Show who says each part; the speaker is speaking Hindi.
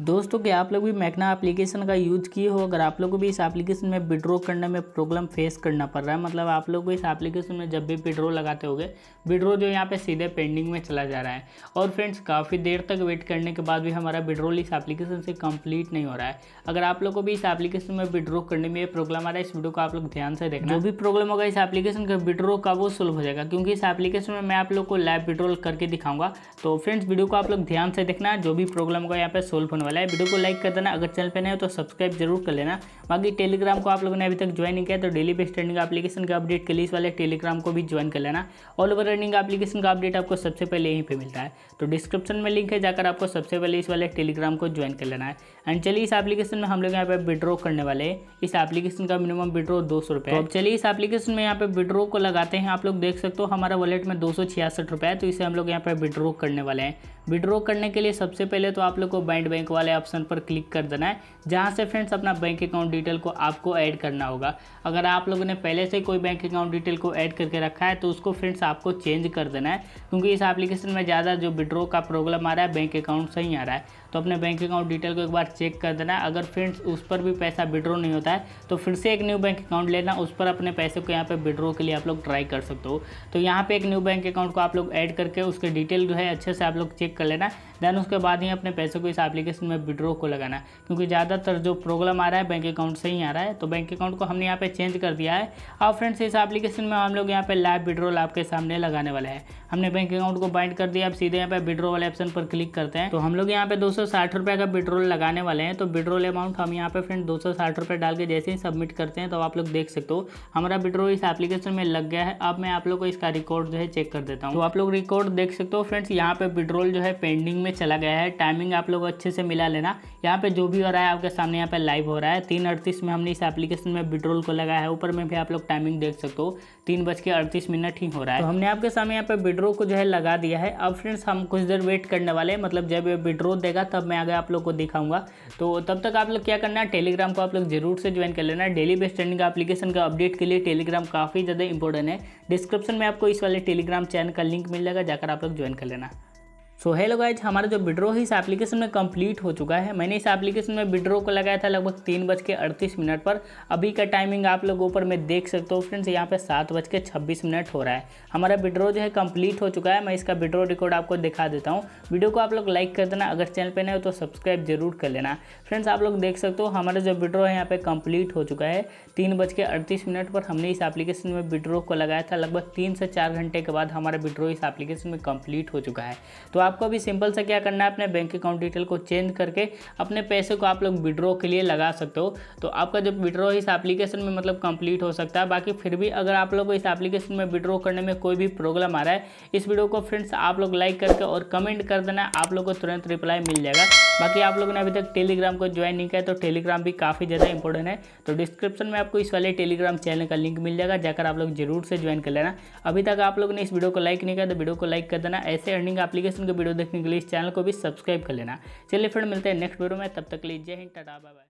Speaker 1: दोस्तों कि आप लोग भी मैकना एप्लीकेशन का यूज किए हो अगर आप लोगों को भी इस एप्लीकेशन में विड्रो करने में प्रॉब्लम फेस करना पड़ रहा है मतलब आप लोग को इस एप्लीकेशन में जब भी विड्रो लगाते होगे विड्रो जो यहाँ पे सीधे पेंडिंग में चला जा रहा है और फ्रेंड्स काफ़ी देर तक वेट करने के बाद भी हमारा विड्रोल इस एप्लीकेशन से कम्प्लीट नहीं हो रहा है अगर आप लोग को भी इस एप्लीकेशन में विड्रो करने में प्रॉब्लम आ रहा है इस वीडियो को आप लोग ध्यान से देखना जो भी प्रॉब्लम होगा इस एप्लीकेशन का विड्रो का वो सोल्व हो जाएगा क्योंकि इस एप्लीकेशन में मैं आप लोग को लाइव विड्रोल करके दिखाऊंगा तो फ्रेंड्स वीडियो को आप लोग ध्यान से देखना जो भी प्रॉब्लम होगा यहाँ पर सोल्व होना होने वाला है वीडियो को लाइक कर देना अगर चैनल पर नहीं हो तो सब्सक्राइब जरूर कर लेना बाकी टेलीग्राम को आप लोगों ने अभी तक ज्वाइन नहीं किया तो डेली बेस्ट रनिंग एप्लीकेशन का अपडेट के लिए इस वाले टेलीग्राम को भी ज्वाइन कर लेना ऑल ओवर रनिंग एप्लीकेशन का अपडेट आपको सबसे पहले यहीं पर मिलता है तो डिस्क्रिप्शन में लिंक है जाकर आपको सबसे पहले इस वाले टेलीग्राम को ज्वाइन कर लेना है एंड चलिए इस एप्लीकेशन में हम लोग यहाँ पर विड्रॉ करने वाले हैं इस एप्लीकेशन का मिनिमम विड्रो दो सौ रुपये तो अब चलिए इस एप्लीकेशन में यहाँ पर विड्रो को लगाते हैं आप लोग देख सकते हो हमारा वॉलेट में दो सौ छियासठ रुपये है तो इसे हम लोग यहाँ पर विड्रो करने वाले हैं विड्रो करने के लिए सबसे पहले तो आप लोग को बैंड बैंक वाले ऑप्शन पर क्लिक कर देना है जहाँ से फ्रेंड्स अपना बैंक अकाउंट डिटेल को आपको ऐड करना होगा अगर आप लोगों ने पहले से कोई बैंक अकाउंट डिटेल को ऐड करके रखा है तो उसको फ्रेंड्स आपको चेंज कर देना है क्योंकि इस एप्लीकेशन में ज़्यादा जो विड्रो का प्रॉब्लम आ रहा है बैंक अकाउंट सही आ रहा है तो अपने बैंक अकाउंट डिटेल को एक बार चेक कर देना है अगर फ्रेंड्स उस पर भी पैसा विड्रो नहीं होता है तो फिर से एक न्यू बैंक अकाउंट लेना उस पर अपने पैसे को यहाँ पे विड्रो के लिए आप लोग ट्राई कर सकते हो तो यहाँ पर एक न्यू बैंक अकाउंट को आप लोग ऐड करके उसके डिटेल जो है अच्छे से आप लोग चेक कर लेना देन उसके बाद ही अपने पैसे को इस एप्लीकेशन में विड्रो को लगाना है क्योंकि ज़्यादातर जो प्रॉब्लम आ रहा है बैंक अकाउंट से ही आ रहा है तो बैंक अकाउंट को हमने यहाँ पे चेंज कर दिया है और फ्रेंड्स इस एप्लीकेशन में हम लोग यहाँ पे लाइव विड्रॉल आपके सामने लगाने वाले हैं हमने बैंक अकाउंट को बाइंड कर दिया अब सीधे यहाँ पे विड्रो वाले ऑप्शन पर क्लिक करते हैं तो हम लोग यहाँ पे दो सौ का विड्रोल लगाने वाले हैं तो विड्रोल अमाउंट हम यहाँ पे फ्रेंड दो सौ डाल के जैसे ही सबमिट करते हैं तो आप लोग देख सकते हो हमारा विड्रो इस एप्लीकेशन में लग गया है अब मैं आप लोग को इसका रिकॉर्ड जो है चेक कर देता हूँ तो आप लोग रिकॉर्ड देख सकते हो फ्रेंड्स यहाँ पे विड्रोल जो है पेंडिंग में में चला गया है टाइमिंग आप लोग अच्छे से मिला लेना यहाँ पे जो भी हो रहा है आपके सामने यहाँ पे लाइव हो रहा है तीन अड़तीस में हमने इस एप्लीकेशन में विड्रोल को लगाया है ऊपर में भी आप लोग टाइमिंग देख सकते हो तीन बज के अड़तीस मिनट ही हो रहा है तो हमने आपके सामने यहाँ पे विड्रो को जो है लगा दिया है अब फ्रेंड्स हम कुछ देर वेट करने वाले हैं मतलब जब ये विड्रो देगा तब मैं आगे आप लोग को दिखाऊंगा तो तब तक आप लोग क्या करना है टेलीग्राम को आप लोग जरूर से ज्वाइन कर लेना डेली बेस्ट ट्रेंडिंग एप्लीकेशन का अपडेट के लिए टेलीग्राम काफ़ी ज़्यादा इंपॉर्टेंट है डिस्क्रिप्शन में आपको इस वाले टेलीग्राम चैनल का लिंक मिल जाएगा जाकर आप लोग ज्वाइन कर लेना सो हेलो गाइज हमारा जो विड्रो है इस एप्लीकेशन में कंप्लीट हो चुका है मैंने इस एप्लीकेशन में विड्रो को लगाया था लगभग तीन बज के अड़तीस मिनट पर अभी का टाइमिंग आप लोग ऊपर में देख सकते हो फ्रेंड्स यहाँ पे सात बज के छब्बीस मिनट हो रहा है हमारा विड्रो जो है कंप्लीट हो चुका है मैं इसका विड्रो रिकॉर्ड आपको दिखा देता हूँ वीडियो को आप लोग लाइक कर देना अगर चैनल पर नहीं हो तो सब्सक्राइब जरूर कर लेना फ्रेंड्स आप लोग देख सकते हो हमारा जो विड्रो है यहाँ पर कंप्लीट हो चुका है तीन बज के अड़तीस मिनट पर हमने इस एप्लीकेशन में विड्रो को लगाया था लगभग तीन से चार घंटे के बाद हमारा विड्रो इस एप्लीकेशन में कम्प्लीट हो चुका है तो आप आपको भी सिंपल से क्या करना है अपने बैंक अकाउंट डिटेल को चेंज करके अपने पैसे को आप लोग विड्रॉ के लिए लगा सकते हो तो आपका जो विड्रॉ इस एप्लीकेशन में मतलब कंप्लीट हो सकता है बाकी फिर भी अगर आप लोग इस एप्लीकेशन में विड्रॉ करने में कोई भी प्रॉब्लम आ रहा है इस वीडियो को फ्रेंड्स आप लोग लाइक करके और कमेंट कर देना आप लोग को तुरंत रिप्लाई मिल जाएगा बाकी आप लोगों ने अभी तक टेलीग्राम को ज्वाइन नहीं किया तो टेलीग्राम भी काफ़ी ज़्यादा इंपॉर्टेंट है तो डिस्क्रिप्शन तो में आपको इस वाले टेलीग्राम चैनल का लिंक मिल जाएगा जाकर आप लोग जरूर से ज्वाइन कर लेना अभी तक आप लोगों ने इस वीडियो को लाइक नहीं किया तो वीडियो को लाइक कर देना ऐसे अर्निंग एप्लीकेशन के वीडियो देखने के लिए इस चैनल को भी सब्सक्राइब कर लेना चलिए फिर मिलते हैं नेक्स्ट वीडियो में तब तक लीजिए हिंद टाटा बाय